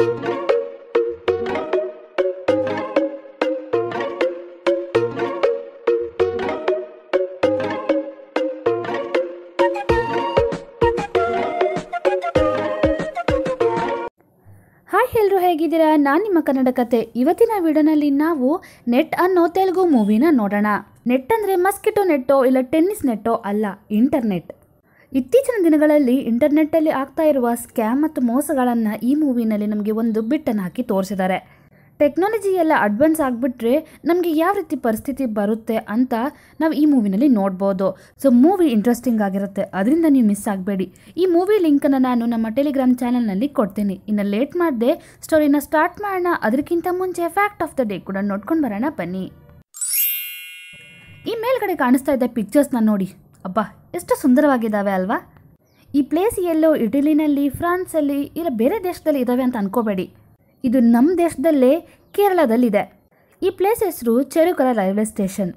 hi ಎಲ್ಲರೂ ಹೇಗಿದ್ದೀರಾ ನಾನು ನಿಮ್ಮ ಕನ್ನಡ ಕತೆ ಇವತ್ತಿನ ವಿಡಿಯೋನಲ್ಲಿ ನಾವು ನೆಟ್ ಅನ್ನೋ ತೆಲುಗು ಮೂವಿನ ನೋಡೋಣ ನೆಟ್ ಅಂದ್ರೆ ಮಸ್ಕಿಟೋ ನೆಟ್ಟೋ ಇಲ್ಲ ಟೆನ್ನಿಸ್ ನೆಟ್ಟೋ ಅಲ್ಲ ಇಂಟರ್ನೆಟ್ ಇತ್ತೀಚಿನ ದಿನಗಳಲ್ಲಿ ಇಂಟರ್ನೆಟ್ಟಲ್ಲಿ ಆಗ್ತಾ ಇರುವ ಸ್ಕ್ಯಾಮ್ ಮತ್ತು ಮೋಸಗಳನ್ನು ಈ ಮೂವಿನಲ್ಲಿ ನಮಗೆ ಒಂದು ಬಿಟ್ಟನ್ನು ಹಾಕಿ ತೋರಿಸಿದ್ದಾರೆ ಟೆಕ್ನಾಲಜಿ ಎಲ್ಲ ಅಡ್ವಾನ್ಸ್ ಆಗಿಬಿಟ್ರೆ ನಮಗೆ ಯಾವ ರೀತಿ ಪರಿಸ್ಥಿತಿ ಬರುತ್ತೆ ಅಂತ ನಾವು ಈ ಮೂವಿನಲ್ಲಿ ನೋಡ್ಬೋದು ಸೊ ಮೂವಿ ಇಂಟ್ರೆಸ್ಟಿಂಗ್ ಆಗಿರುತ್ತೆ ಅದರಿಂದ ನೀವು ಮಿಸ್ ಆಗಬೇಡಿ ಈ ಮೂವಿ ಲಿಂಕನ್ನು ನಾನು ನಮ್ಮ ಟೆಲಿಗ್ರಾಮ್ ಚಾನಲ್ನಲ್ಲಿ ಕೊಡ್ತೀನಿ ಇನ್ನು ಲೇಟ್ ಮಾಡದೆ ಸ್ಟೋರಿನ ಸ್ಟಾರ್ಟ್ ಮಾಡೋಣ ಅದಕ್ಕಿಂತ ಮುಂಚೆ ಫ್ಯಾಕ್ಟ್ ಆಫ್ ದ ಡೇ ಕೂಡ ನೋಡ್ಕೊಂಡು ಬರೋಣ ಬನ್ನಿ ಈ ಮೇಲ್ಗಡೆ ಕಾಣಿಸ್ತಾ ಇದ್ದ ಪಿಕ್ಚರ್ಸ್ನ ನೋಡಿ ಅಬ್ಬಾ ಎಷ್ಟು ಸುಂದರವಾಗಿದ್ದಾವೆ ಅಲ್ವಾ ಈ ಪ್ಲೇಸ್ ಎಲ್ಲೋ ಇಟಲಿನಲ್ಲಿ ಫ್ರಾನ್ಸಲ್ಲಿ ಇಲ್ಲ ಬೇರೆ ದೇಶದಲ್ಲಿ ಇದ್ದಾವೆ ಅಂತ ಅನ್ಕೋಬೇಡಿ ಇದು ನಮ್ಮ ದೇಶದಲ್ಲೇ ಕೇರಳದಲ್ಲಿದೆ ಈ ಪ್ಲೇಸ್ ಹೆಸರು ಚೆರುಕರ ರೈಲ್ವೆ ಸ್ಟೇಷನ್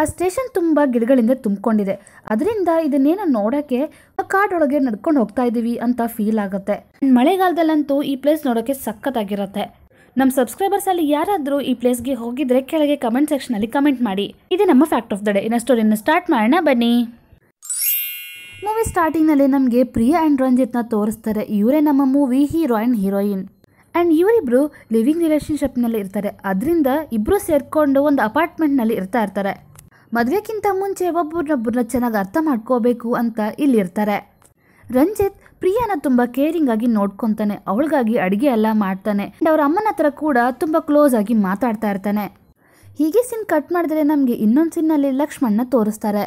ಆ ಸ್ಟೇಷನ್ ತುಂಬ ಗಿಡಗಳಿಂದ ತುಂಬಿಕೊಂಡಿದೆ ಅದರಿಂದ ಇದನ್ನೇನೋ ನೋಡೋಕ್ಕೆ ಕಾಡೊಳಗೆ ನಡ್ಕೊಂಡು ಹೋಗ್ತಾ ಇದ್ದೀವಿ ಅಂತ ಫೀಲ್ ಆಗುತ್ತೆ ಮಳೆಗಾಲದಲ್ಲಂತೂ ಈ ಪ್ಲೇಸ್ ನೋಡೋಕ್ಕೆ ಸಖತ್ತಾಗಿರುತ್ತೆ ನಮ್ಮ ಸಬ್ಸ್ಕ್ರೈಬರ್ಸ್ ಅಲ್ಲಿ ಯಾರಾದರೂ ಈ ಪ್ಲೇಸ್ಗೆ ಹೋಗಿದ್ರೆ ಕೆಳಗೆ ಕಮೆಂಟ್ ಅಲ್ಲಿ ಕಮೆಂಟ್ ಮಾಡಿ ಇದೇ ನಮ್ಮ ಫ್ಯಾಕ್ಟ್ ಆಫ್ ದ ಡೇ ಇನ್ನೂ ಸ್ಟೋರಿಯನ್ನು ಸ್ಟಾರ್ಟ್ ಮಾಡೋಣ ಬನ್ನಿ ಮೂವಿ ನಲ್ಲಿ ನಮಗೆ ಪ್ರಿಯಾ ಆ್ಯಂಡ್ ನ ತೋರಿಸ್ತಾರೆ ಇವರೇ ನಮ್ಮ movie hero and heroine and ಇವರಿಬ್ರು ಲಿವಿಂಗ್ ನಲ್ಲಿ ಇರ್ತಾರೆ ಅದರಿಂದ ಇಬ್ರು ಸೇರಿಕೊಂಡು ಒಂದು ಅಪಾರ್ಟ್ಮೆಂಟ್ನಲ್ಲಿ ಇರ್ತಾ ಇರ್ತಾರೆ ಮದುವೆಗಿಂತ ಮುಂಚೆ ಒಬ್ಬರನ್ನೊಬ್ಬರನ್ನ ಚೆನ್ನಾಗಿ ಅರ್ಥ ಮಾಡ್ಕೋಬೇಕು ಅಂತ ಇಲ್ಲಿ ಇರ್ತಾರೆ ರಂಜಿತ್ ಪ್ರಿಯಾನ ತುಂಬ ಕೇರಿಂಗ್ ಆಗಿ ನೋಡ್ಕೊತಾನೆ ಅವಳಿಗಾಗಿ ಅಡುಗೆ ಎಲ್ಲ ಮಾಡ್ತಾನೆ ಆ್ಯಂಡ್ ಅವ್ರ ಅಮ್ಮನ ಹತ್ರ ಕೂಡ ತುಂಬ ಕ್ಲೋಸ್ ಆಗಿ ಮಾತಾಡ್ತಾ ಇರ್ತಾನೆ ಹೀಗೆ ಸಿನ್ ಕಟ್ ಮಾಡಿದ್ರೆ ನಮಗೆ ಇನ್ನೊಂದು ಸಿನ್ನಲ್ಲಿ ಲಕ್ಷ್ಮಣ್ನ ತೋರಿಸ್ತಾರೆ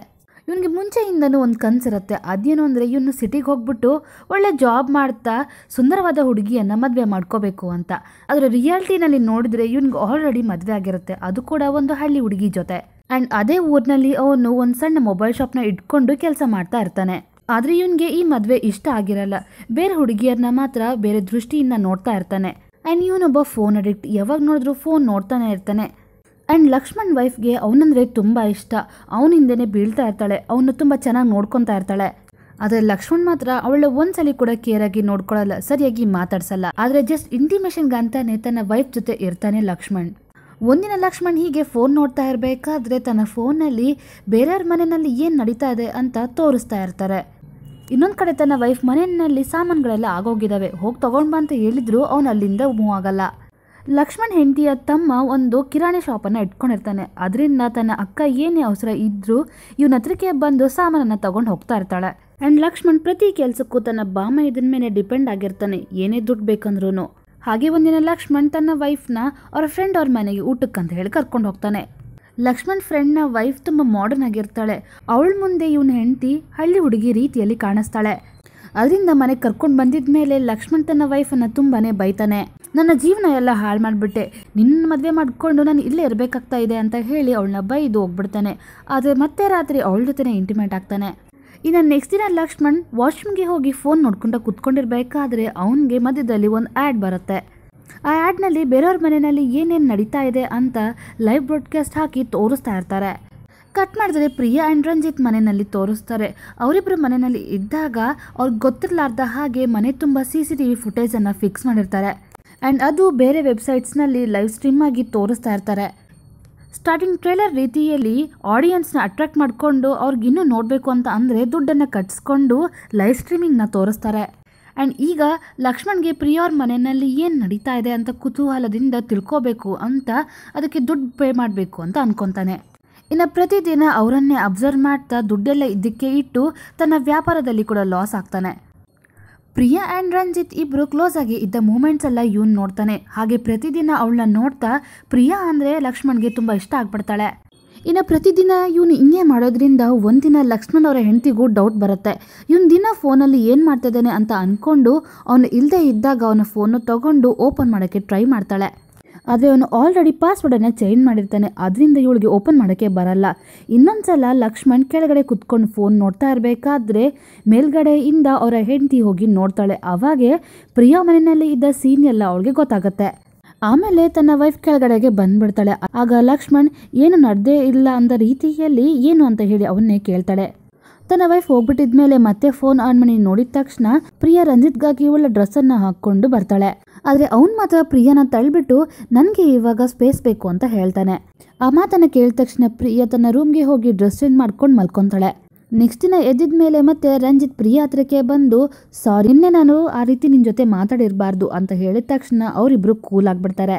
ಇವನಿಗೆ ಮುಂಚೆಯಿಂದನೂ ಒಂದು ಕನ್ಸಿರುತ್ತೆ ಅದೇನು ಅಂದರೆ ಇವನು ಸಿಟಿಗೆ ಹೋಗ್ಬಿಟ್ಟು ಒಳ್ಳೆ ಜಾಬ್ ಮಾಡ್ತಾ ಸುಂದರವಾದ ಹುಡುಗಿಯನ್ನು ಮದುವೆ ಮಾಡ್ಕೋಬೇಕು ಅಂತ ಆದರೆ ರಿಯಾಲಿಟಿನಲ್ಲಿ ನೋಡಿದ್ರೆ ಇವನಿಗೆ ಆಲ್ರೆಡಿ ಮದುವೆ ಆಗಿರುತ್ತೆ ಅದು ಕೂಡ ಒಂದು ಹಳ್ಳಿ ಹುಡುಗಿ ಜೊತೆ ಆ್ಯಂಡ್ ಅದೇ ಊರಿನಲ್ಲಿ ಅವನು ಒಂದು ಸಣ್ಣ ಮೊಬೈಲ್ ಶಾಪ್ನ ಇಟ್ಕೊಂಡು ಕೆಲಸ ಮಾಡ್ತಾ ಇರ್ತಾನೆ ಆದರೆ ಇವನಿಗೆ ಈ ಮದುವೆ ಇಷ್ಟ ಆಗಿರಲ್ಲ ಬೇರೆ ಹುಡುಗಿಯರನ್ನ ಮಾತ್ರ ಬೇರೆ ದೃಷ್ಟಿಯಿಂದ ನೋಡ್ತಾ ಇರ್ತಾನೆ ಆ್ಯಂಡ್ ಇವನೊಬ್ಬ ಫೋನ್ ಅಡಿಕ್ಟ್ ಯಾವಾಗ ನೋಡಿದ್ರು ಫೋನ್ ನೋಡ್ತಾನೆ ಇರ್ತಾನೆ ಆ್ಯಂಡ್ ಲಕ್ಷ್ಮಣ್ ವೈಫ್ಗೆ ಅವನಂದ್ರೆ ತುಂಬ ಇಷ್ಟ ಅವನ ಬೀಳ್ತಾ ಇರ್ತಾಳೆ ಅವನು ತುಂಬ ಚೆನ್ನಾಗಿ ನೋಡ್ಕೊತಾ ಇರ್ತಾಳೆ ಆದರೆ ಲಕ್ಷ್ಮಣ್ ಮಾತ್ರ ಅವಳ ಒಂದ್ಸಲಿ ಕೂಡ ಕೇರ್ ಆಗಿ ನೋಡ್ಕೊಳ್ಳಲ್ಲ ಸರಿಯಾಗಿ ಮಾತಾಡ್ಸಲ್ಲ ಆದರೆ ಜಸ್ಟ್ ಇಂಟಿಮೇಷನ್ಗೆ ಅಂತಾನೆ ತನ್ನ ವೈಫ್ ಜೊತೆ ಇರ್ತಾನೆ ಲಕ್ಷ್ಮಣ್ ಒಂದಿನ ಲಕ್ಷ್ಮಣ್ ಹೀಗೆ ಫೋನ್ ನೋಡ್ತಾ ಇರಬೇಕಾದ್ರೆ ತನ್ನ ಫೋನಲ್ಲಿ ಬೇರೆಯವ್ರ ಮನೆಯಲ್ಲಿ ಏನು ನಡೀತಾ ಇದೆ ಅಂತ ತೋರಿಸ್ತಾ ಇರ್ತಾರೆ ಇನ್ನೊಂದು ಕಡೆ ತನ್ನ ವೈಫ್ ಮನೆಯಲ್ಲಿ ಸಾಮಾನುಗಳೆಲ್ಲ ಆಗೋಗಿದ್ದಾವೆ ಹೋಗಿ ತೊಗೊಂಡು ಅಂತ ಹೇಳಿದ್ರು ಅವನು ಅಲ್ಲಿಂದ ಮೂವ್ ಆಗಲ್ಲ ಲಕ್ಷ್ಮಣ್ ಹೆಂಡತಿಯ ತಮ್ಮ ಒಂದು ಕಿರಾಣಿ ಶಾಪನ್ನು ಇಟ್ಕೊಂಡಿರ್ತಾನೆ ಅದರಿಂದ ತನ್ನ ಅಕ್ಕ ಏನೇ ಅವಸರ ಇದ್ದರೂ ಇವನ ಹತ್ರಕ್ಕೆ ಬಂದು ಸಾಮಾನನ್ನು ತಗೊಂಡು ಹೋಗ್ತಾ ಇರ್ತಾಳೆ ಆ್ಯಂಡ್ ಲಕ್ಷ್ಮಣ್ ಪ್ರತಿ ಕೆಲಸಕ್ಕೂ ತನ್ನ ಬಾಮ ಇದನ್ ಮೇಲೆ ಡಿಪೆಂಡ್ ಆಗಿರ್ತಾನೆ ಏನೇ ದುಡ್ಡು ಬೇಕಂದ್ರೂ ಹಾಗೆ ಒಂದಿನ ಲಕ್ಷ್ಮಣ್ ತನ್ನ ವೈಫ್ನ ಅವ್ರ ಫ್ರೆಂಡ್ ಅವ್ರ ಮನೆಗೆ ಊಟಕ್ಕೆ ಅಂತ ಹೇಳಿ ಕರ್ಕೊಂಡು ಹೋಗ್ತಾನೆ ಲಕ್ಷ್ಮಣ್ ಫ್ರೆಂಡ್ನ ವೈಫ್ ತುಂಬ ಮಾಡರ್ನ್ ಆಗಿರ್ತಾಳೆ ಅವಳ ಮುಂದೆ ಇವನ ಹೆಂಡತಿ ಹಳ್ಳಿ ಹುಡುಗಿ ರೀತಿಯಲ್ಲಿ ಕಾಣಿಸ್ತಾಳೆ ಅದರಿಂದ ಮನೆಗೆ ಕರ್ಕೊಂಡು ಬಂದಿದ್ಮೇಲೆ ಲಕ್ಷ್ಮಣ್ ತನ್ನ ವೈಫನ್ನು ತುಂಬಾ ಬೈತಾನೆ ನನ್ನ ಜೀವನ ಎಲ್ಲ ಹಾಳು ಮಾಡಿಬಿಟ್ಟೆ ನಿನ್ನ ಮದುವೆ ಮಾಡಿಕೊಂಡು ನಾನು ಇಲ್ಲೇ ಇರಬೇಕಾಗ್ತಾ ಇದೆ ಅಂತ ಹೇಳಿ ಅವಳನ್ನ ಬೈದು ಹೋಗ್ಬಿಡ್ತಾನೆ ಆದರೆ ಮತ್ತೆ ರಾತ್ರಿ ಅವಳ ಜೊತೆ ಇಂಟಿಮೇಟ್ ಆಗ್ತಾನೆ ಇನ್ನು ನೆಕ್ಸ್ಟ್ ದಿನ ಲಕ್ಷ್ಮಣ್ ವಾಶ್ರೂಮ್ಗೆ ಹೋಗಿ ಫೋನ್ ನೋಡ್ಕೊಂಡು ಕುತ್ಕೊಂಡಿರ್ಬೇಕಾದ್ರೆ ಅವನಿಗೆ ಮಧ್ಯದಲ್ಲಿ ಒಂದು ಆ್ಯಡ್ ಬರುತ್ತೆ ಆ ಆ್ಯಡ್ನಲ್ಲಿ ಬೇರೆಯವ್ರ ಮನೆಯಲ್ಲಿ ಏನೇನು ನಡೀತಾ ಇದೆ ಅಂತ ಲೈವ್ ಬ್ರಾಡ್ಕಾಸ್ಟ್ ಹಾಕಿ ತೋರಿಸ್ತಾ ಇರ್ತಾರೆ ಕಟ್ ಮಾಡಿದ್ರೆ ಪ್ರಿಯಾ ಆ್ಯಂಡ್ ರಂಜಿತ್ ಮನೆಯಲ್ಲಿ ತೋರಿಸ್ತಾರೆ ಅವರಿಬ್ಬರ ಮನೆಯಲ್ಲಿ ಇದ್ದಾಗ ಅವ್ರಿಗೆ ಗೊತ್ತಿರಲಾರ್ದ ಹಾಗೆ ಮನೆ ತುಂಬ ಸಿ ಸಿ ಟಿ ವಿ ಫುಟೇಜನ್ನು ಫಿಕ್ಸ್ ಮಾಡಿರ್ತಾರೆ ಆ್ಯಂಡ್ ಅದು ಬೇರೆ ವೆಬ್ಸೈಟ್ಸ್ನಲ್ಲಿ ಲೈವ್ ಸ್ಟ್ರೀಮ್ ಆಗಿ ತೋರಿಸ್ತಾ ಇರ್ತಾರೆ ಸ್ಟಾರ್ಟಿಂಗ್ ಟ್ರೇಲರ್ ರೀತಿಯಲ್ಲಿ ಆಡಿಯನ್ಸ್ನ ಅಟ್ರಾಕ್ಟ್ ಮಾಡಿಕೊಂಡು ಅವ್ರಿಗಿನ್ನೂ ನೋಡಬೇಕು ಅಂತ ಅಂದರೆ ದುಡ್ಡನ್ನು ಕಟ್ಸ್ಕೊಂಡು ಲೈವ್ ಸ್ಟ್ರೀಮಿಂಗ್ನ ತೋರಿಸ್ತಾರೆ ಆ್ಯಂಡ್ ಈಗ ಲಕ್ಷ್ಮಣ್ಗೆ ಪ್ರಿಯವ್ರ ಮನೆಯಲ್ಲಿ ಏನು ನಡೀತಾ ಇದೆ ಅಂತ ಕುತೂಹಲದಿಂದ ತಿಳ್ಕೋಬೇಕು ಅಂತ ಅದಕ್ಕೆ ದುಡ್ಡು ಪೇ ಮಾಡಬೇಕು ಅಂತ ಅಂದ್ಕೊತಾನೆ ಇನ್ನು ಪ್ರತಿದಿನ ಅವರನ್ನೇ ಅಬ್ಸರ್ವ್ ಮಾಡ್ತಾ ದುಡ್ಡೆಲ್ಲ ಇದಕ್ಕೆ ಇಟ್ಟು ತನ್ನ ವ್ಯಾಪಾರದಲ್ಲಿ ಕೂಡ ಲಾಸ್ ಆಗ್ತಾನೆ ಪ್ರಿಯಾ ಆ್ಯಂಡ್ ರಂಜಿತ್ ಇಬ್ಬರು ಕ್ಲೋಸ್ ಆಗಿ ಇದ್ದ ಮೂಮೆಂಟ್ಸ್ ಎಲ್ಲ ಇವನ್ ನೋಡ್ತಾನೆ ಹಾಗೆ ಪ್ರತಿದಿನ ಅವಳನ್ನ ನೋಡ್ತಾ ಪ್ರಿಯಾ ಅಂದರೆ ಲಕ್ಷ್ಮಣ್ಗೆ ತುಂಬ ಇಷ್ಟ ಆಗ್ಬಿಡ್ತಾಳೆ ಇನ್ನು ಪ್ರತಿದಿನ ಇವನು ಹಿಂಗೆ ಮಾಡೋದ್ರಿಂದ ಒಂದಿನ ಲಕ್ಷ್ಮಣ್ ಅವರ ಹೆಂಡತಿಗೂ ಡೌಟ್ ಬರುತ್ತೆ ಇವನ್ ದಿನ ಫೋನಲ್ಲಿ ಏನು ಮಾಡ್ತಾ ಇದ್ದಾನೆ ಅಂತ ಅಂದ್ಕೊಂಡು ಅವನು ಇಲ್ಲದೆ ಇದ್ದಾಗ ಅವನ ಫೋನು ತಗೊಂಡು ಓಪನ್ ಮಾಡೋಕ್ಕೆ ಟ್ರೈ ಮಾಡ್ತಾಳೆ ಆದರೆ ಅವನು ಆಲ್ರೆಡಿ ಪಾಸ್ವರ್ಡನ್ನು ಚೇಂಜ್ ಮಾಡಿರ್ತಾನೆ ಅದರಿಂದ ಇವಳಿಗೆ ಓಪನ್ ಮಾಡೋಕ್ಕೆ ಬರಲ್ಲ ಇನ್ನೊಂದ್ಸಲ ಲಕ್ಷ್ಮಣ್ ಕೆಳಗಡೆ ಕುತ್ಕೊಂಡು ಫೋನ್ ನೋಡ್ತಾ ಇರಬೇಕಾದ್ರೆ ಮೇಲ್ಗಡೆಯಿಂದ ಅವರ ಹೆಂಡತಿ ಹೋಗಿ ನೋಡ್ತಾಳೆ ಅವಾಗೆ ಪ್ರಿಯಾ ಮನೆಯಲ್ಲಿ ಇದ್ದ ಸೀನ್ ಎಲ್ಲ ಅವಳಿಗೆ ಗೊತ್ತಾಗುತ್ತೆ ಆಮೇಲೆ ತನ್ನ ವೈಫ್ ಕೆಳಗಡೆಗೆ ಬಂದ್ಬಿಡ್ತಾಳೆ ಆಗ ಲಕ್ಷ್ಮಣ್ ಏನು ನಡೆದೇ ಇಲ್ಲ ಅಂದ ರೀತಿಯಲ್ಲಿ ಏನು ಅಂತ ಹೇಳಿ ಅವನ್ನೇ ಕೇಳ್ತಾಳೆ ತನ್ನ ವೈಫ್ ಹೋಗ್ಬಿಟ್ಟಿದ್ಮೇಲೆ ಮತ್ತೆ ಫೋನ್ ಆನ್ ಮಾಡಿ ನೋಡಿದ ತಕ್ಷಣ ಪ್ರಿಯಾ ರಂಜಿತ್ಗಾಗಿ ಇವಳ ಡ್ರೆಸ್ಸನ್ನು ಹಾಕ್ಕೊಂಡು ಬರ್ತಾಳೆ ಆದರೆ ಅವನು ಮಾತ್ರ ಪ್ರಿಯನ ತಳ್ಳಿಬಿಟ್ಟು ನನಗೆ ಇವಾಗ ಸ್ಪೇಸ್ ಬೇಕು ಅಂತ ಹೇಳ್ತಾನೆ ಆ ಮಾತನ್ನು ಕೇಳಿದ ತಕ್ಷಣ ಪ್ರಿಯ ತನ್ನ ರೂಮ್ಗೆ ಹೋಗಿ ಡ್ರೆಸ್ ಚೇಂಜ್ ಮಾಡ್ಕೊಂಡು ಮಲ್ಕೊತಾಳೆ ನೆಕ್ಸ್ಟ್ ದಿನ ಎದ್ದಿದ ಮೇಲೆ ಮತ್ತೆ ರಂಜಿತ್ ಪ್ರಿಯ ಹತ್ರಕ್ಕೆ ಬಂದು ನಿನ್ನೆ ನಾನು ಆ ರೀತಿ ನಿನ್ನ ಜೊತೆ ಮಾತಾಡಿರಬಾರ್ದು ಅಂತ ಹೇಳಿದ ತಕ್ಷಣ ಅವರಿಬ್ಬರು ಕೂಲ್ ಆಗಿಬಿಡ್ತಾರೆ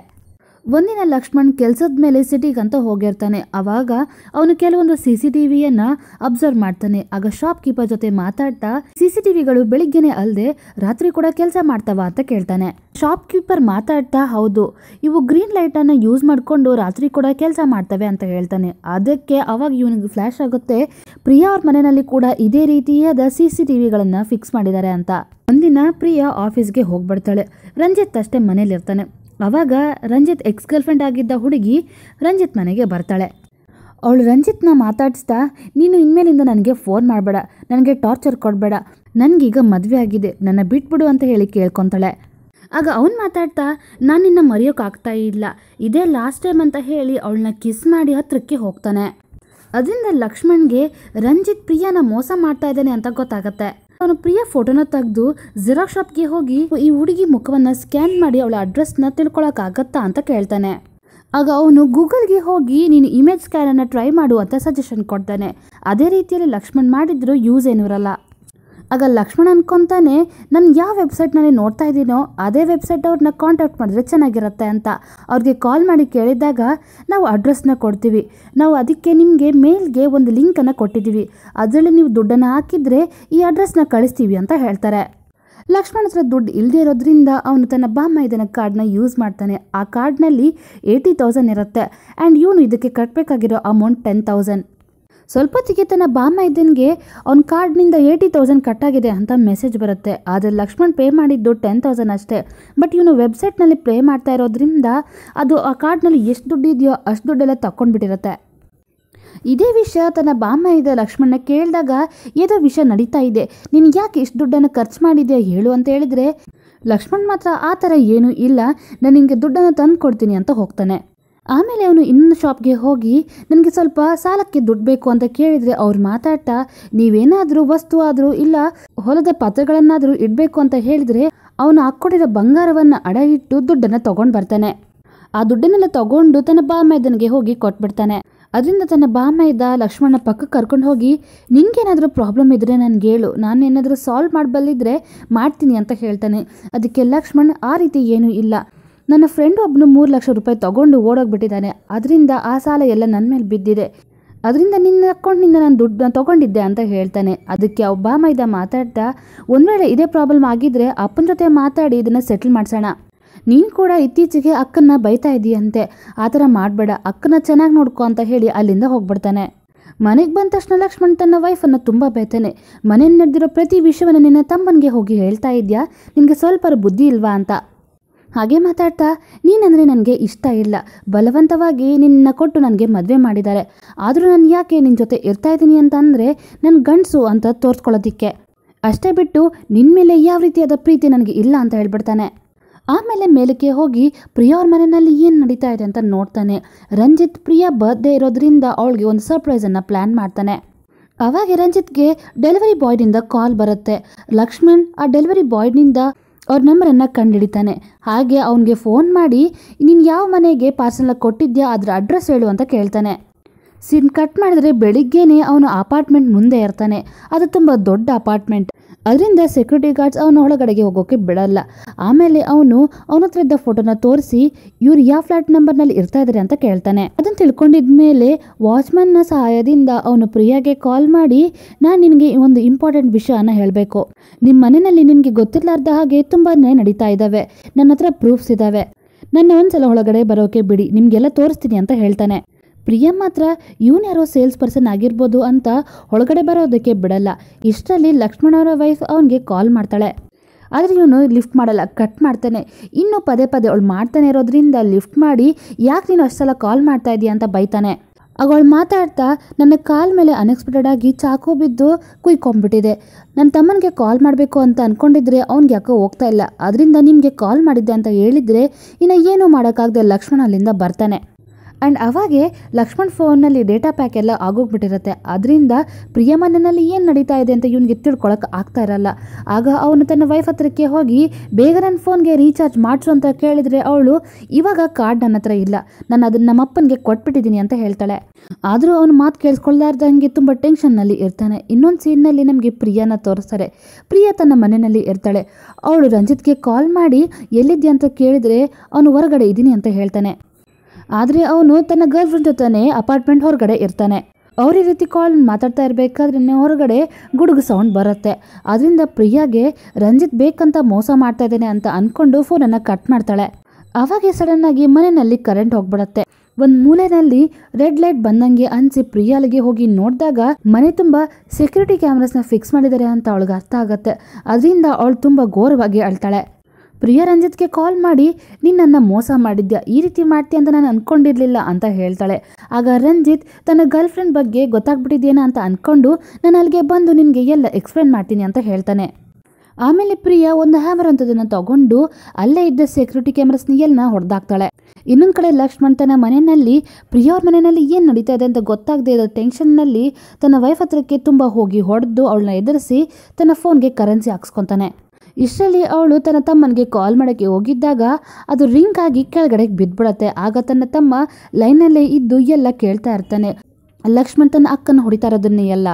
ಒಂದಿನ ಲಕ್ಷ್ಮಣ್ ಕೆಲಸದ ಮೇಲೆ ಅಂತ ಹೋಗಿರ್ತಾನೆ ಅವಾಗ ಅವನು ಕೆಲವೊಂದು ಸಿ ಸಿ ಟಿವಿಯನ್ನ ಅಬ್ಸರ್ವ್ ಮಾಡ್ತಾನೆ ಆಗ ಶಾಪ್ ಕೀಪರ್ ಜೊತೆ ಮಾತಾಡ್ತಾ ಸಿ ಸಿ ಟಿವಿಗಳು ಬೆಳಿಗ್ಗೆನೆ ಅಲ್ಲದೆ ರಾತ್ರಿ ಕೂಡ ಕೆಲಸ ಮಾಡ್ತಾವ ಅಂತ ಕೇಳ್ತಾನೆ ಶಾಪ್ ಕೀಪರ್ ಮಾತಾಡ್ತಾ ಹೌದು ಇವು ಗ್ರೀನ್ ಲೈಟ್ ಅನ್ನ ಯೂಸ್ ಮಾಡಿಕೊಂಡು ರಾತ್ರಿ ಕೂಡ ಕೆಲಸ ಮಾಡ್ತವೆ ಅಂತ ಹೇಳ್ತಾನೆ ಅದಕ್ಕೆ ಅವಾಗ ಇವನಿಗೆ ಫ್ಲ್ಯಾಶ್ ಆಗುತ್ತೆ ಪ್ರಿಯಾ ಅವ್ರ ಮನೆಯಲ್ಲಿ ಕೂಡ ಇದೇ ರೀತಿಯಾದ ಸಿ ಸಿ ವಿಗಳನ್ನ ಫಿಕ್ಸ್ ಮಾಡಿದ್ದಾರೆ ಅಂತ ಒಂದಿನ ಪ್ರಿಯಾ ಆಫೀಸ್ಗೆ ಹೋಗ್ಬಿಡ್ತಾಳೆ ರಂಜಿತ್ ಅಷ್ಟೇ ಮನೇಲಿರ್ತಾನೆ ಆವಾಗ ರಂಜಿತ್ ಎಕ್ಸ್ ಗರ್ಲ್ಫ್ರೆಂಡ್ ಆಗಿದ್ದ ಹುಡುಗಿ ರಂಜಿತ್ ಮನೆಗೆ ಬರ್ತಾಳೆ ಅವಳು ರಂಜಿತ್ನ ಮಾತಾಡಿಸ್ತಾ ನೀನು ಇನ್ಮೇಲಿಂದ ನನಗೆ ಫೋನ್ ಮಾಡಬೇಡ ನನಗೆ ಟಾರ್ಚರ್ ಕೊಡಬೇಡ ನನಗೀಗ ಮದುವೆ ಆಗಿದೆ ನನ್ನ ಬಿಟ್ಬಿಡು ಅಂತ ಹೇಳಿ ಕೇಳ್ಕೊತಾಳೆ ಆಗ ಅವನು ಮಾತಾಡ್ತಾ ನಾನು ನಿನ್ನ ಮರೆಯೋಕ್ಕಾಗ್ತಾ ಇಲ್ಲ ಇದೇ ಲಾಸ್ಟ್ ಟೈಮ್ ಅಂತ ಹೇಳಿ ಅವಳನ್ನ ಕಿಸ್ ಮಾಡಿ ಹತ್ರಕ್ಕೆ ಹೋಗ್ತಾನೆ ಅದರಿಂದ ಲಕ್ಷ್ಮಣ್ಗೆ ರಂಜಿತ್ ಪ್ರಿಯಾನ ಮೋಸ ಮಾಡ್ತಾ ಇದ್ದಾನೆ ಅಂತ ಗೊತ್ತಾಗತ್ತೆ ಅವನ ಪ್ರಿಯ ಫೋಟೋನ ತೆಗೆದು ಜಿರಾಕ್ ಶಾಪ್ಗೆ ಹೋಗಿ ಈ ಹುಡುಗಿ ಮುಖವನ್ನ ಸ್ಕ್ಯಾನ್ ಮಾಡಿ ಅವಳ ಅಡ್ರೆಸ್ನ ತಿಳ್ಕೊಳಕ್ ಆಗತ್ತಾ ಅಂತ ಕೇಳ್ತಾನೆ ಆಗ ಅವನು ಗೂಗಲ್ ಗೆ ಹೋಗಿ ನೀನು ಇಮೇಜ್ ಸ್ಕ್ಯಾನನ್ನು ಟ್ರೈ ಮಾಡು ಅಂತ ಸಜೆಷನ್ ಕೊಡ್ತಾನೆ ಅದೇ ರೀತಿಯಲ್ಲಿ ಲಕ್ಷ್ಮಣ್ ಮಾಡಿದ್ರು ಯೂಸ್ ಇರಲ್ಲ ಆಗ ಲಕ್ಷ್ಮಣ್ ಅನ್ಕೊತಾನೆ ನಾನು ಯಾವ ವೆಬ್ಸೈಟ್ನಲ್ಲಿ ನೋಡ್ತಾ ಇದ್ದೀನೋ ಅದೇ ವೆಬ್ಸೈಟ್ ಅವ್ರನ್ನ ಕಾಂಟ್ಯಾಕ್ಟ್ ಮಾಡಿದ್ರೆ ಚೆನ್ನಾಗಿರುತ್ತೆ ಅಂತ ಅವ್ರಿಗೆ ಕಾಲ್ ಮಾಡಿ ಕೇಳಿದಾಗ ನಾವು ಅಡ್ರೆಸ್ನ ಕೊಡ್ತೀವಿ ನಾವು ಅದಕ್ಕೆ ನಿಮಗೆ ಮೇಲ್ಗೆ ಒಂದು ಲಿಂಕನ್ನು ಕೊಟ್ಟಿದ್ದೀವಿ ಅದರಲ್ಲಿ ನೀವು ದುಡ್ಡನ್ನು ಹಾಕಿದರೆ ಈ ಅಡ್ರೆಸ್ನ ಕಳಿಸ್ತೀವಿ ಅಂತ ಹೇಳ್ತಾರೆ ಲಕ್ಷ್ಮಣ ಹತ್ರ ದುಡ್ಡು ಇಲ್ಲದೆ ಇರೋದ್ರಿಂದ ಅವನು ತನ್ನ ಬಾಮ್ಮ ಇದನ್ನ ಕಾರ್ಡ್ನ ಯೂಸ್ ಮಾಡ್ತಾನೆ ಆ ಕಾರ್ಡ್ನಲ್ಲಿ ಏಯ್ಟಿ ತೌಸಂಡ್ ಇರುತ್ತೆ ಆ್ಯಂಡ್ ಇವನು ಇದಕ್ಕೆ ಕಟ್ಟಬೇಕಾಗಿರೋ ಅಮೌಂಟ್ ಟೆನ್ ತೌಸಂಡ್ ಸ್ವಲ್ಪ ಹೊತ್ತಿಗೆ ತನ್ನ ಬಾಮ ಇದ್ದಂಗೆ ಅವ್ನ ಕಾರ್ಡ್ನಿಂದ ಏಯ್ಟಿ ತೌಸಂಡ್ ಕಟ್ಟಾಗಿದೆ ಅಂತ ಮೆಸೇಜ್ ಬರುತ್ತೆ ಆದರೆ ಲಕ್ಷ್ಮಣ್ ಪೇ ಮಾಡಿದ್ದು ಟೆನ್ ತೌಸಂಡ್ ಅಷ್ಟೇ ಬಟ್ ಇವನು ವೆಬ್ಸೈಟ್ನಲ್ಲಿ ಪೇ ಮಾಡ್ತಾ ಇರೋದ್ರಿಂದ ಅದು ಆ ಕಾರ್ಡ್ನಲ್ಲಿ ಎಷ್ಟು ದುಡ್ಡಿದೆಯೋ ಅಷ್ಟು ದುಡ್ಡೆಲ್ಲ ತಕ್ಕೊಂಡ್ಬಿಟ್ಟಿರುತ್ತೆ ಇದೇ ವಿಷಯ ತನ್ನ ಬಾಮ ಇದೆ ಲಕ್ಷ್ಮಣ ಕೇಳಿದಾಗ ಏನೋ ವಿಷಯ ನಡೀತಾ ಇದೆ ನೀನು ಯಾಕೆ ಇಷ್ಟು ದುಡ್ಡನ್ನು ಖರ್ಚು ಮಾಡಿದೆಯಾ ಹೇಳು ಅಂತ ಹೇಳಿದ್ರೆ ಲಕ್ಷ್ಮಣ್ ಮಾತ್ರ ಆ ಥರ ಏನೂ ಇಲ್ಲ ನಾನು ನಿಮಗೆ ದುಡ್ಡನ್ನು ತಂದು ಕೊಡ್ತೀನಿ ಅಂತ ಹೋಗ್ತಾನೆ ಆಮೇಲೆ ಅವನು ಇನ್ನೊಂದು ಶಾಪ್ಗೆ ಹೋಗಿ ನನಗೆ ಸ್ವಲ್ಪ ಸಾಲಕ್ಕೆ ದುಡ್ಡು ಬೇಕು ಅಂತ ಕೇಳಿದರೆ ಅವ್ರು ಮಾತಾಡ್ತಾ ನೀವೇನಾದರೂ ವಸ್ತು ಆದರೂ ಇಲ್ಲ ಹೊಲದ ಪಾತ್ರಗಳನ್ನಾದರೂ ಇಡಬೇಕು ಅಂತ ಹೇಳಿದರೆ ಅವನು ಹಾಕ್ಕೊಟ್ಟಿರೋ ಬಂಗಾರವನ್ನು ಅಡ ಇಟ್ಟು ದುಡ್ಡನ್ನು ತಗೊಂಡು ಬರ್ತಾನೆ ಆ ದುಡ್ಡನ್ನೆಲ್ಲ ತಗೊಂಡು ತನ್ನ ಬಾಮೈದನಿಗೆ ಹೋಗಿ ಕೊಟ್ಬಿಡ್ತಾನೆ ಅದರಿಂದ ತನ್ನ ಬಾಮೈದ ಲಕ್ಷ್ಮಣ ಪಕ್ಕಕ್ಕೆ ಕರ್ಕೊಂಡು ಹೋಗಿ ನಿಂಗೇನಾದರೂ ಪ್ರಾಬ್ಲಮ್ ಇದ್ದರೆ ನನಗೆ ಹೇಳು ನಾನು ಏನಾದರೂ ಸಾಲ್ವ್ ಮಾಡಬಲ್ಲಿದ್ರೆ ಮಾಡ್ತೀನಿ ಅಂತ ಹೇಳ್ತಾನೆ ಅದಕ್ಕೆ ಲಕ್ಷ್ಮಣ್ ಆ ರೀತಿ ಏನೂ ಇಲ್ಲ ನನ್ನ ಫ್ರೆಂಡ್ ಒಬ್ಬನು ಮೂರು ಲಕ್ಷ ರೂಪಾಯಿ ತಗೊಂಡು ಓಡೋಗ್ಬಿಟ್ಟಿದ್ದಾನೆ ಅದರಿಂದ ಆ ಸಾಲ ಎಲ್ಲ ನನ್ನ ಮೇಲೆ ಬಿದ್ದಿದೆ ಅದರಿಂದ ನಿನ್ನ ಅಕೌಂಟ್ನಿಂದ ನಾನು ದುಡ್ಡು ತಗೊಂಡಿದ್ದೆ ಅಂತ ಹೇಳ್ತಾನೆ ಅದಕ್ಕೆ ಒಬ್ಬ ಮೈದ ಮಾತಾಡ್ತಾ ಒಂದು ವೇಳೆ ಇದೇ ಪ್ರಾಬ್ಲಮ್ ಆಗಿದ್ದರೆ ಅಪ್ಪನ ಜೊತೆ ಮಾತಾಡಿ ಇದನ್ನು ಸೆಟ್ಲ್ ಮಾಡ್ಸೋಣ ನೀನು ಕೂಡ ಇತ್ತೀಚೆಗೆ ಅಕ್ಕನ್ನ ಬೈತಾ ಇದ್ದೀಯಂತೆ ಆ ಥರ ಮಾಡಬೇಡ ಅಕ್ಕನ ಚೆನ್ನಾಗಿ ನೋಡ್ಕೊ ಅಂತ ಹೇಳಿ ಅಲ್ಲಿಂದ ಹೋಗ್ಬಿಡ್ತಾನೆ ಮನೆಗೆ ಬಂದ ತಕ್ಷಣ ಲಕ್ಷ್ಮಣ್ ತನ್ನ ವೈಫನ್ನು ತುಂಬ ಬೈತಾನೆ ಮನೆಯಲ್ಲಿ ನಡೆದಿರೋ ಪ್ರತಿ ವಿಷಯವನ್ನು ನಿನ್ನ ತಮ್ಮನಿಗೆ ಹೋಗಿ ಹೇಳ್ತಾ ಇದೆಯಾ ನಿನಗೆ ಸ್ವಲ್ಪ ಬುದ್ಧಿ ಇಲ್ವಾ ಅಂತ ಹಾಗೆ ಮಾತಾಡ್ತಾ ನೀನಂದರೆ ನನಗೆ ಇಷ್ಟ ಇಲ್ಲ ಬಲವಂತವಾಗಿ ನಿನ್ನ ಕೊಟ್ಟು ನನಗೆ ಮದುವೆ ಮಾಡಿದ್ದಾರೆ ಆದರೂ ನಾನು ಯಾಕೆ ನಿನ್ನ ಜೊತೆ ಇರ್ತಾ ಇದ್ದೀನಿ ಅಂತ ಅಂದರೆ ನನ್ನ ಗಂಡಸು ಅಂತ ತೋರಿಸ್ಕೊಳ್ಳೋದಿಕ್ಕೆ ಅಷ್ಟೇ ಬಿಟ್ಟು ನಿನ್ನ ಮೇಲೆ ಯಾವ ರೀತಿಯಾದ ಪ್ರೀತಿ ನನಗೆ ಇಲ್ಲ ಅಂತ ಹೇಳ್ಬಿಡ್ತಾನೆ ಆಮೇಲೆ ಮೇಲಕ್ಕೆ ಹೋಗಿ ಪ್ರಿಯಾ ಅವ್ರ ಮನೆಯಲ್ಲಿ ಏನು ನಡೀತಾ ಇದೆ ಅಂತ ನೋಡ್ತಾನೆ ರಂಜಿತ್ ಪ್ರಿಯಾ ಬರ್ತ್ಡೇ ಇರೋದ್ರಿಂದ ಅವಳಿಗೆ ಒಂದು ಸರ್ಪ್ರೈಸನ್ನು ಪ್ಲ್ಯಾನ್ ಮಾಡ್ತಾನೆ ಅವಾಗ ರಂಜಿತ್ಗೆ ಡೆಲಿವರಿ ಬಾಯ್ನಿಂದ ಕಾಲ್ ಬರುತ್ತೆ ಲಕ್ಷ್ಮಣ್ ಆ ಡೆಲಿವರಿ ಬಾಯ್ನಿಂದ ಅವ್ರ ನಂಬರನ್ನು ಕಂಡುಹಿಡಿತಾನೆ ಹಾಗೆ ಅವನಿಗೆ ಫೋನ್ ಮಾಡಿ ನೀನು ಯಾವ ಮನೆಗೆ ಪಾರ್ಸಲ್ನ ಕೊಟ್ಟಿದ್ಯಾ ಅದರ ಅಡ್ರೆಸ್ ಹೇಳು ಅಂತ ಕೇಳ್ತಾನೆ ಸಿಮ್ ಕಟ್ ಮಾಡಿದರೆ ಬೆಳಿಗ್ಗೆನೇ ಅವನು ಅಪಾರ್ಟ್ಮೆಂಟ್ ಮುಂದೆ ಇರ್ತಾನೆ ಅದು ತುಂಬ ದೊಡ್ಡ ಅಪಾರ್ಟ್ಮೆಂಟ್ ಅದರಿಂದ ಸೆಕ್ಯೂರಿಟಿ ಗಾರ್ಡ್ಸ್ ಅವನ ಒಳಗಡೆಗೆ ಹೋಗೋಕೆ ಬಿಡಲ್ಲ ಆಮೇಲೆ ಅವನು ಅವನ ಹತ್ರ ಇದ್ದ ಫೋಟೋನ ತೋರಿಸಿ ಇವ್ರು ಯಾವ ಫ್ಲಾಟ್ ನಂಬರ್ನಲ್ಲಿ ಇರ್ತಾ ಇದಾರೆ ಅಂತ ಕೇಳ್ತಾನೆ ಅದನ್ನ ತಿಳ್ಕೊಂಡಿದ್ಮೇಲೆ ವಾಚ್ಮನ್ನ ಸಹಾಯದಿಂದ ಅವನು ಪ್ರಿಯಾಗೆ ಕಾಲ್ ಮಾಡಿ ನಾನು ನಿನಗೆ ಒಂದು ಇಂಪಾರ್ಟೆಂಟ್ ವಿಷಯನ ಹೇಳಬೇಕು ನಿಮ್ಮ ಮನೆಯಲ್ಲಿ ನಿನಗೆ ಗೊತ್ತಿರ್ಲಾರ್ದ ಹಾಗೆ ತುಂಬಾನೇ ನಡೀತಾ ಇದ್ದಾವೆ ನನ್ನ ಹತ್ರ ಪ್ರೂಫ್ಸ್ ಇದ್ದಾವೆ ನನ್ನ ಒಂದ್ಸಲ ಒಳಗಡೆ ಬರೋಕೆ ಬಿಡಿ ನಿಮಗೆಲ್ಲ ತೋರಿಸ್ತೀನಿ ಅಂತ ಹೇಳ್ತಾನೆ ಪ್ರಿಯಾ ಮಾತ್ರ ಇವನು ಯಾರೋ ಸೇಲ್ಸ್ ಪರ್ಸನ್ ಆಗಿರ್ಬೋದು ಅಂತ ಒಳಗಡೆ ಬರೋದಕ್ಕೆ ಬಿಡಲ್ಲ ಇಷ್ಟರಲ್ಲಿ ಲಕ್ಷ್ಮಣ ಅವರ ವೈಫ್ ಅವನಿಗೆ ಕಾಲ್ ಮಾಡ್ತಾಳೆ ಆದರೆ ಇವನು ಲಿಫ್ಟ್ ಮಾಡಲ್ಲ ಕಟ್ ಮಾಡ್ತಾನೆ ಇನ್ನೂ ಪದೇ ಪದೇ ಅವಳು ಮಾಡ್ತಾನೆ ಇರೋದ್ರಿಂದ ಲಿಫ್ಟ್ ಮಾಡಿ ಯಾಕೆ ನೀನು ಅಷ್ಟು ಸಲ ಕಾಲ್ ಮಾಡ್ತಾ ಇದೀಯ ಅಂತ ಬೈತಾನೆ ಅವಳು ಮಾತಾಡ್ತಾ ನನ್ನ ಕಾಲ್ ಮೇಲೆ ಅನ್ಎಕ್ಸ್ಪೆಕ್ಟೆಡ್ ಆಗಿ ಚಾಕು ಬಿದ್ದು ಕುಯ್ಕೊಂಬಿಟ್ಟಿದೆ ನನ್ನ ತಮ್ಮನಿಗೆ ಕಾಲ್ ಮಾಡಬೇಕು ಅಂತ ಅಂದ್ಕೊಂಡಿದ್ರೆ ಅವ್ನಿಗೆ ಯಾಕೋ ಹೋಗ್ತಾ ಇಲ್ಲ ಅದರಿಂದ ನಿಮಗೆ ಕಾಲ್ ಮಾಡಿದ್ದೆ ಅಂತ ಹೇಳಿದರೆ ಇನ್ನು ಏನೂ ಮಾಡೋಕ್ಕಾಗದೆ ಲಕ್ಷ್ಮಣ ಅಲ್ಲಿಂದ ಬರ್ತಾನೆ ಆ್ಯಂಡ್ ಅವಾಗೆ ಲಕ್ಷ್ಮಣ್ ಫೋನಲ್ಲಿ ಡೇಟಾ ಪ್ಯಾಕ್ ಎಲ್ಲ ಆಗೋಗ್ಬಿಟ್ಟಿರುತ್ತೆ ಅದರಿಂದ ಪ್ರಿಯ ಮನೆಯಲ್ಲಿ ಏನು ನಡೀತಾ ಇದೆ ಅಂತ ಇವನಿಗೆ ತಿಳ್ಕೊಳಕ್ಕೆ ಆಗ್ತಾ ಇರಲ್ಲ ಆಗ ಅವನು ತನ್ನ ವೈಫ್ ಹತ್ರಕ್ಕೆ ಹೋಗಿ ಬೇಗ ನನ್ನ ಫೋನ್ಗೆ ರೀಚಾರ್ಜ್ ಮಾಡಿಸು ಅಂತ ಕೇಳಿದರೆ ಅವಳು ಇವಾಗ ಕಾರ್ಡ್ ನನ್ನ ಹತ್ರ ಇಲ್ಲ ನಾನು ಅದನ್ನು ನಮ್ಮ ಅಪ್ಪನಿಗೆ ಕೊಟ್ಬಿಟ್ಟಿದ್ದೀನಿ ಅಂತ ಹೇಳ್ತಾಳೆ ಆದರೂ ಅವನು ಮಾತು ಕೇಳಿಸ್ಕೊಳ್ಳಾರ್ದಂಗೆ ತುಂಬ ಟೆನ್ಷನ್ನಲ್ಲಿ ಇರ್ತಾನೆ ಇನ್ನೊಂದು ಸೀನ್ನಲ್ಲಿ ನಮಗೆ ಪ್ರಿಯಾನ ತೋರಿಸ್ತಾರೆ ಪ್ರಿಯಾ ತನ್ನ ಮನೆಯಲ್ಲಿ ಇರ್ತಾಳೆ ಅವಳು ರಂಜಿತ್ಗೆ ಕಾಲ್ ಮಾಡಿ ಎಲ್ಲಿದ್ದೆ ಅಂತ ಕೇಳಿದರೆ ಅವನು ಹೊರಗಡೆ ಇದ್ದೀನಿ ಅಂತ ಹೇಳ್ತಾನೆ ಆದ್ರೆ ಅವನು ತನ್ನ ಗರ್ಲ್ ಫ್ರೆಂಡ್ ಜೊತೆ ಅಪಾರ್ಟ್ಮೆಂಟ್ ಹೊರಗಡೆ ಇರ್ತಾನೆ ಅವ್ರ ಈ ರೀತಿ ಕಾಲ್ ಮಾತಾಡ್ತಾ ಇರಬೇಕಾದ್ರೆ ಹೊರಗಡೆ ಗುಡುಗು ಸೌಂಡ್ ಬರುತ್ತೆ ಅದರಿಂದ ಪ್ರಿಯಾಗೆ ರಂಜಿತ್ ಬೇಕಂತ ಮೋಸ ಮಾಡ್ತಾ ಇದ್ದಾನೆ ಅಂತ ಫೋನ್ ಅನ್ನ ಕಟ್ ಮಾಡ್ತಾಳೆ ಅವಾಗೆ ಆಗಿ ಮನೆಯಲ್ಲಿ ಕರೆಂಟ್ ಹೋಗ್ಬಿಡತ್ತೆ ಒಂದ್ ಮೂಲೆಯಲ್ಲಿ ರೆಡ್ ಲೈಟ್ ಬಂದಂಗೆ ಅನಿಸಿ ಪ್ರಿಯಾಲಿಗೆ ಹೋಗಿ ನೋಡಿದಾಗ ಮನೆ ತುಂಬಾ ಸೆಕ್ಯೂರಿಟಿ ನ ಫಿಕ್ಸ್ ಮಾಡಿದ್ದಾರೆ ಅಂತ ಅವಳಿಗೆ ಅರ್ಥ ಆಗತ್ತೆ ಅದರಿಂದ ಅವಳು ತುಂಬಾ ಘೋರವಾಗಿ ಅಳ್ತಾಳೆ ಪ್ರಿಯ ರಂಜಿತ್ಗೆ ಕಾಲ್ ಮಾಡಿ ನೀನು ಮೋಸ ಮಾಡಿದ್ಯಾ ಈ ರೀತಿ ಮಾಡ್ತೀಯ ಅಂತ ನಾನು ಅಂದ್ಕೊಂಡಿರಲಿಲ್ಲ ಅಂತ ಹೇಳ್ತಾಳೆ ಆಗ ರಂಜಿತ್ ತನ್ನ ಗರ್ಲ್ ಫ್ರೆಂಡ್ ಬಗ್ಗೆ ಗೊತ್ತಾಗ್ಬಿಟ್ಟಿದ್ದೇನಾ ಅಂತ ಅಂದ್ಕೊಂಡು ನಾನು ಅಲ್ಲಿಗೆ ಬಂದು ನಿನಗೆ ಎಲ್ಲ ಎಕ್ಸ್ಪ್ಲೇನ್ ಮಾಡ್ತೀನಿ ಅಂತ ಹೇಳ್ತಾನೆ ಆಮೇಲೆ ಪ್ರಿಯಾ ಒಂದು ಹ್ಯಾಮರ್ ಅಂತದನ್ನು ತಗೊಂಡು ಅಲ್ಲೇ ಇದ್ದ ಸೆಕ್ಯೂರಿಟಿ ಕ್ಯಾಮ್ರಾಸ್ನ ಎಲ್ಲ ಹೊಡೆದಾಕ್ತಾಳೆ ಇನ್ನೊಂದು ಕಡೆ ಲಕ್ಷ್ಮಣ್ ತನ್ನ ಮನೆಯಲ್ಲಿ ಪ್ರಿಯವ್ರ ಅವ್ರ ಮನೆಯಲ್ಲಿ ಏನು ನಡೀತಾ ಇದೆ ಅಂತ ಗೊತ್ತಾಗದೇ ಇರೋ ಟೆನ್ಷನ್ನಲ್ಲಿ ತನ್ನ ವೈಫ್ ಹತ್ರಕ್ಕೆ ತುಂಬ ಹೋಗಿ ಹೊಡೆದು ಅವಳನ್ನ ಎದುರಿಸಿ ತನ್ನ ಫೋನ್ಗೆ ಕರೆನ್ಸಿ ಹಾಕ್ಸ್ಕೊತಾನೆ ಇಷ್ಟರಲ್ಲಿ ಅವಳು ತನ್ನ ತಮ್ಮನಿಗೆ ಕಾಲ್ ಮಾಡೋಕ್ಕೆ ಹೋಗಿದ್ದಾಗ ಅದು ರಿಂಗ್ ಆಗಿ ಕೆಳಗಡೆ ಬಿದ್ದುಬಿಡತ್ತೆ ಆಗ ತನ್ನ ತಮ್ಮ ಲೈನಲ್ಲೇ ಇದ್ದು ಎಲ್ಲ ಕೇಳ್ತಾ ಇರ್ತಾನೆ ಲಕ್ಷ್ಮಣ್ ತನ್ನ ಅಕ್ಕನ ಹೊಡಿತಾ ಇರೋದನ್ನೇ ಎಲ್ಲ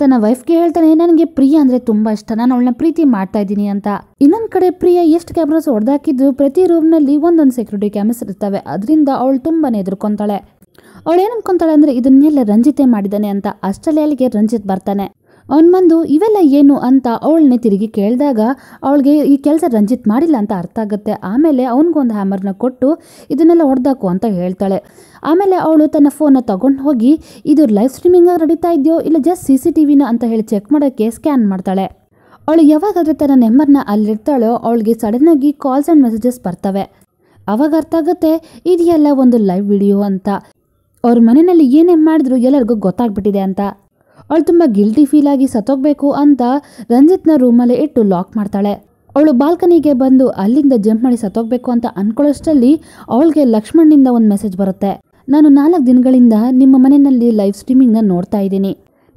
ತನ್ನ ವೈಫ್ಗೆ ಹೇಳ್ತಾನೆ ನನಗೆ ಪ್ರಿಯ ಅಂದರೆ ತುಂಬ ಇಷ್ಟ ನಾನು ಅವಳನ್ನ ಪ್ರೀತಿ ಮಾಡ್ತಾ ಇದ್ದೀನಿ ಅಂತ ಇನ್ನೊಂದು ಕಡೆ ಪ್ರಿಯ ಎಷ್ಟು ಕ್ಯಾಮ್ರಾಸ್ ಹೊಡೆದಾಕಿದ್ದು ಪ್ರತಿ ರೂಮ್ನಲ್ಲಿ ಒಂದೊಂದು ಸೆಕ್ಯೂರಿಟಿ ಕ್ಯಾಮ್ರಾಸ್ ಇರ್ತವೆ ಅದರಿಂದ ಅವಳು ತುಂಬಾ ಎದುರ್ಕೊತಾಳೆ ಅವಳು ಏನು ಅಂದರೆ ಇದನ್ನೆಲ್ಲ ರಂಜಿತೆ ಮಾಡಿದ್ದಾನೆ ಅಂತ ಅಷ್ಟರಲ್ಲಿ ಅಲ್ಲಿಗೆ ರಂಜಿತ್ ಬರ್ತಾನೆ ಅವ್ನು ಬಂದು ಇವೆಲ್ಲ ಏನು ಅಂತ ಅವಳನ್ನೇ ತಿರುಗಿ ಕೇಳಿದಾಗ ಅವಳಿಗೆ ಈ ಕೆಲಸ ರಂಜಿತ್ ಮಾಡಿಲ್ಲ ಅಂತ ಅರ್ಥ ಆಗುತ್ತೆ ಆಮೇಲೆ ಅವನಿಗೊಂದು ಹ್ಯಾಮರ್ನ ಕೊಟ್ಟು ಇದನ್ನೆಲ್ಲ ಹೊಡೆದಾಕು ಅಂತ ಹೇಳ್ತಾಳೆ ಆಮೇಲೆ ಅವಳು ತನ್ನ ಫೋನ್ನ ತಗೊಂಡು ಹೋಗಿ ಇದು ಲೈವ್ ಸ್ಟ್ರೀಮಿಂಗಾಗಿ ನಡೀತಾ ಇದೆಯೋ ಇಲ್ಲ ಜಸ್ಟ್ ಸಿ ಸಿ ಟಿವಿನ ಅಂತ ಹೇಳಿ ಚೆಕ್ ಮಾಡೋಕ್ಕೆ ಸ್ಕ್ಯಾನ್ ಮಾಡ್ತಾಳೆ ಅವಳು ಯಾವಾಗಾದರೆ ತನ್ನ ನೆಂಬರ್ನ ಅಲ್ಲಿರ್ತಾಳೋ ಅವಳಿಗೆ ಸಡನ್ ಆಗಿ ಕಾಲ್ಸ್ ಆ್ಯಂಡ್ ಮೆಸೇಜಸ್ ಬರ್ತವೆ ಅವಾಗ ಅರ್ಥ ಆಗುತ್ತೆ ಇದೆಲ್ಲ ಒಂದು ಲೈವ್ ವಿಡಿಯೋ ಅಂತ ಅವ್ರ ಮನೆಯಲ್ಲಿ ಏನೇನು ಮಾಡಿದ್ರು ಎಲ್ಲರಿಗೂ ಗೊತ್ತಾಗ್ಬಿಟ್ಟಿದೆ ಅಂತ ಅವಳು ತುಂಬ ಗಿಲ್ಟಿ ಫೀಲ್ ಆಗಿ ಸತ್ತೋಗ್ಬೇಕು ಅಂತ ರಂಜಿತ್ನ ರೂಮಲ್ಲಿ ಇಟ್ಟು ಲಾಕ್ ಮಾಡ್ತಾಳೆ ಅವಳು ಬಾಲ್ಕನಿಗೆ ಬಂದು ಅಲ್ಲಿಂದ ಜಂಪ್ ಮಾಡಿ ಸತ್ತೋಗ್ಬೇಕು ಅಂತ ಅನ್ಕೊಳ್ಳೋಷ್ಟಲ್ಲಿ ಅವಳಿಗೆ ಲಕ್ಷ್ಮಣ್ನಿಂದ ಒಂದು ಮೆಸೇಜ್ ಬರುತ್ತೆ ನಾನು ನಾಲ್ಕು ದಿನಗಳಿಂದ ನಿಮ್ಮ ಮನೆಯಲ್ಲಿ ಲೈವ್ ಸ್ಟ್ರೀಮಿಂಗ್ನ ನೋಡ್ತಾ ಇದ್ದೀನಿ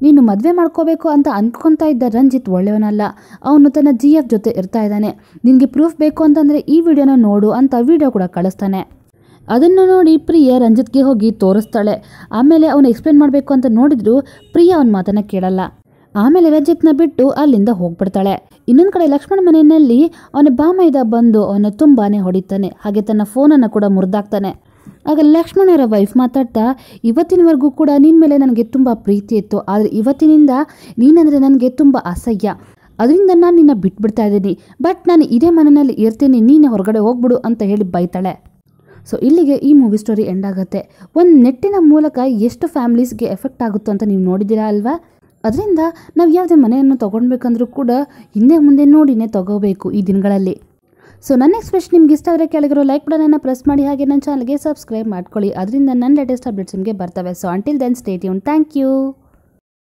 ನೀನು ಮದುವೆ ಮಾಡ್ಕೋಬೇಕು ಅಂತ ಅಂದ್ಕೊತಾ ಇದ್ದ ರಂಜಿತ್ ಒಳ್ಳೆಯವನಲ್ಲ ಅವನು ತನ್ನ ಜಿ ಎಫ್ ಜೊತೆ ಇರ್ತಾ ಇದ್ದಾನೆ ನಿನಗೆ ಪ್ರೂಫ್ ಬೇಕು ಅಂತಂದರೆ ಈ ವಿಡಿಯೋನ ನೋಡು ಅಂತ ವಿಡಿಯೋ ಕೂಡ ಕಳಿಸ್ತಾನೆ ಅದನ್ನು ನೋಡಿ ಪ್ರಿಯ ರಂಜಿತ್ಗೆ ಹೋಗಿ ತೋರಿಸ್ತಾಳೆ ಆಮೇಲೆ ಅವನು ಎಕ್ಸ್ಪ್ಲೇನ್ ಮಾಡಬೇಕು ಅಂತ ನೋಡಿದ್ರು ಪ್ರಿಯ ಅವನ ಮಾತನ್ನು ಕೇಳಲ್ಲ ಆಮೇಲೆ ರಂಜಿತ್ನ ಬಿಟ್ಟು ಅಲ್ಲಿಂದ ಹೋಗ್ಬಿಡ್ತಾಳೆ ಇನ್ನೊಂದು ಕಡೆ ಲಕ್ಷ್ಮಣ ಮನೆಯಲ್ಲಿ ಅವನ ಬಾಮೈದ ಬಂದು ಅವನು ತುಂಬಾನೇ ಹೊಡಿತಾನೆ ಹಾಗೆ ತನ್ನ ಫೋನನ್ನು ಕೂಡ ಮುರಿದಾಕ್ತಾನೆ ಆಗ ಲಕ್ಷ್ಮಣರ ವೈಫ್ ಮಾತಾಡ್ತಾ ಇವತ್ತಿನವರೆಗೂ ಕೂಡ ನಿನ್ನ ಮೇಲೆ ನನಗೆ ತುಂಬ ಪ್ರೀತಿ ಇತ್ತು ಆದರೆ ಇವತ್ತಿನಿಂದ ನೀನಂದರೆ ನನಗೆ ತುಂಬ ಅಸಹ್ಯ ಅದರಿಂದ ನಾನು ನಿನ್ನ ಬಿಟ್ಬಿಡ್ತಾ ಇದ್ದೀನಿ ಬಟ್ ನಾನು ಇದೇ ಮನೆಯಲ್ಲಿ ಇರ್ತೀನಿ ನೀನು ಹೊರಗಡೆ ಹೋಗ್ಬಿಡು ಅಂತ ಹೇಳಿ ಬೈತಾಳೆ ಸೊ ಇಲ್ಲಿಗೆ ಈ ಮೂವಿ ಸ್ಟೋರಿ ಎಂಡ್ ಆಗುತ್ತೆ ಒಂದು ನೆಟ್ಟಿನ ಮೂಲಕ ಎಷ್ಟು ಫ್ಯಾಮಿಲೀಸ್ಗೆ ಎಫೆಕ್ಟ್ ಆಗುತ್ತೋ ಅಂತ ನೀವು ನೋಡಿದ್ದೀರಾ ಅಲ್ವಾ ಅದರಿಂದ ನಾವು ಯಾವುದೇ ಮನೆಯನ್ನು ತೊಗೊಳ್ಬೇಕಂದ್ರೂ ಕೂಡ ಹಿಂದೆ ಮುಂದೆ ನೋಡಿನೇ ತೊಗೋಬೇಕು ಈ ದಿನಗಳಲ್ಲಿ ಸೊ ನನ್ನ ನೆಕ್ಸ್ಟ್ ನಿಮ್ಗೆ ಇಷ್ಟ ಆದರೆ ಕೆಳಗಿರೋ ಲೈಕ್ ಬಟನನ್ನು ಪ್ರೆಸ್ ಮಾಡಿ ಹಾಗೆ ನನ್ನ ಚಾನಲ್ಗೆ ಸಬ್ಸ್ಕ್ರೈಬ್ ಮಾಡ್ಕೊಳ್ಳಿ ಅದರಿಂದ ನನ್ನ ಲೇಟೆಸ್ಟ್ ಅಪ್ಡೇಟ್ಸ್ ನಿಮಗೆ ಬರ್ತವೆ ಸೊ ಅಂಟಿಲ್ ದೆನ್ ಸ್ಟೇಟ್ ಯೂನ್ ಥ್ಯಾಂಕ್ ಯು